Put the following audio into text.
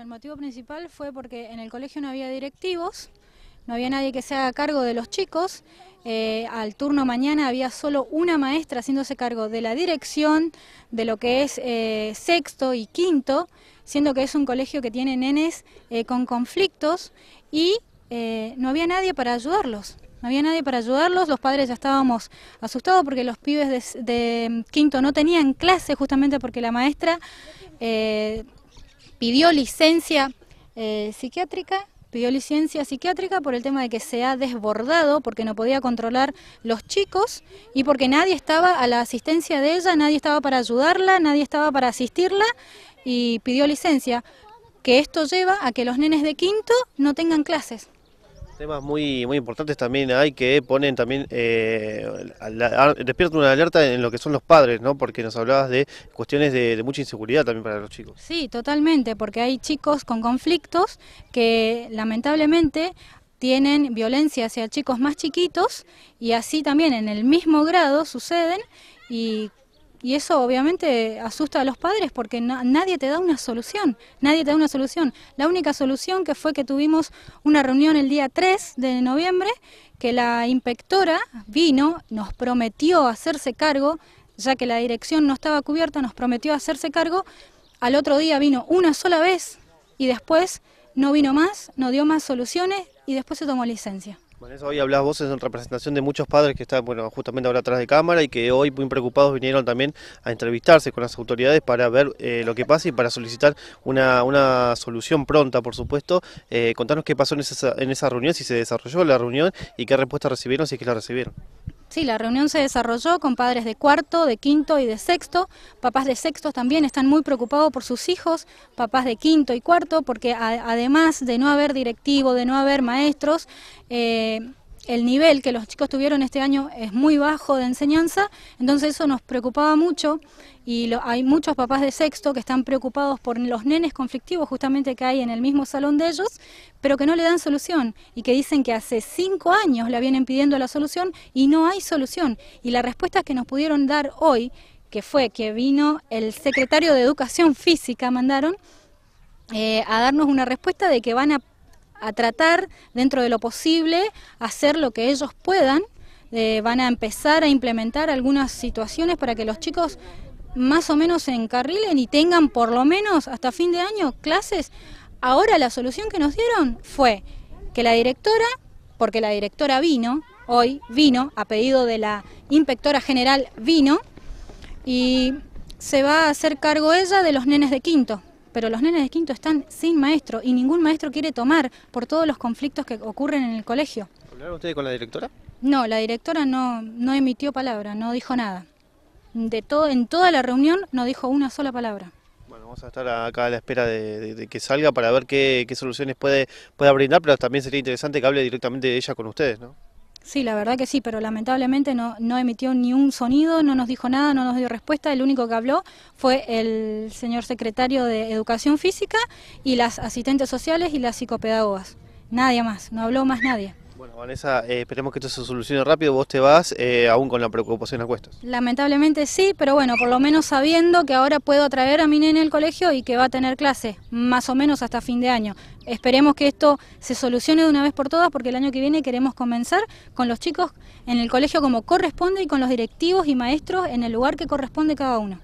el motivo principal fue porque en el colegio no había directivos, no había nadie que se haga cargo de los chicos. Eh, al turno mañana había solo una maestra haciéndose cargo de la dirección, de lo que es eh, sexto y quinto, siendo que es un colegio que tiene nenes eh, con conflictos y no había nadie para ayudarlos. No había nadie para ayudarlos, los padres ya estábamos asustados porque los pibes de, de mm, quinto no tenían clase justamente porque la maestra pidió licencia eh, psiquiátrica pidió licencia psiquiátrica por el tema de que se ha desbordado, porque no podía controlar los chicos y porque nadie estaba a la asistencia de ella, nadie estaba para ayudarla, nadie estaba para asistirla y pidió licencia, que esto lleva a que los nenes de quinto no tengan clases. Temas muy, muy importantes también hay que ponen también, eh, despiertan una alerta en lo que son los padres, ¿no? Porque nos hablabas de cuestiones de, de, mucha inseguridad también para los chicos. Sí, totalmente, porque hay chicos con conflictos que lamentablemente tienen violencia hacia chicos más chiquitos y así también en el mismo grado suceden y y eso obviamente asusta a los padres porque nadie te da una solución, nadie te da una solución. La única solución que fue que tuvimos una reunión el día 3 de noviembre, que la inspectora vino, nos prometió hacerse cargo, ya que la dirección no estaba cubierta, nos prometió hacerse cargo, al otro día vino una sola vez y después no vino más, no dio más soluciones y después se tomó licencia hoy hablas vos en representación de muchos padres que están, bueno, justamente ahora atrás de cámara y que hoy muy preocupados vinieron también a entrevistarse con las autoridades para ver eh, lo que pasa y para solicitar una, solución pronta, por supuesto. Eh, contanos qué pasó en esa, en esa reunión, si se desarrolló la reunión y qué respuesta recibieron, si es que la recibieron. Sí, la reunión se desarrolló con padres de cuarto, de quinto y de sexto. Papás de sexto también están muy preocupados por sus hijos, papás de quinto y cuarto, porque además de no haber directivo, de no haber maestros, eh, el nivel que los chicos tuvieron este año es muy bajo de enseñanza, entonces eso nos preocupaba mucho y hay muchos papás de sexto que están preocupados por los nenes conflictivos justamente que hay en el mismo salón de ellos, pero que no le dan solución y que dicen que hace cinco años la vienen pidiendo la solución y no hay solución. Y la respuesta que nos pudieron dar hoy, que fue que vino el secretario de Educación Física, mandaron, eh, a darnos una respuesta de que van a a tratar dentro de lo posible, hacer lo que ellos puedan. Eh, van a empezar a implementar algunas situaciones para que los chicos más o menos se encarrilen y tengan por lo menos hasta fin de año clases. Ahora la solución que nos dieron fue que la directora, porque la directora vino, hoy vino, a pedido de la inspectora general vino, y se va a hacer cargo ella de los nenes de quinto pero los nenes de quinto están sin maestro y ningún maestro quiere tomar por todos los conflictos que ocurren en el colegio. ¿Hablaron ustedes con la directora? No, la directora no, no emitió palabra, no dijo nada. De todo, en toda la reunión no dijo una sola palabra. Bueno, vamos a estar acá a la espera de, que salga para ver qué, soluciones puede, pueda brindar, pero también sería interesante que hable directamente de ella con ustedes, ¿no? Sí, la verdad que sí, pero lamentablemente no, no emitió ni un sonido, no nos dijo nada, no nos dio respuesta. El único que habló fue el señor secretario de Educación Física y las asistentes sociales y las psicopedagogas. Nadie más, no habló más nadie. Bueno, Vanessa, eh, esperemos que esto se solucione rápido. Vos te vas eh, aún con la preocupación a cuestas. Lamentablemente sí, pero bueno, por lo menos sabiendo que ahora puedo atraer a mi en al colegio y que va a tener clases, más o menos hasta fin de año. Esperemos que esto se solucione de una vez por todas porque el año que viene queremos comenzar con los chicos en el colegio como corresponde y con los directivos y maestros en el lugar que corresponde cada uno.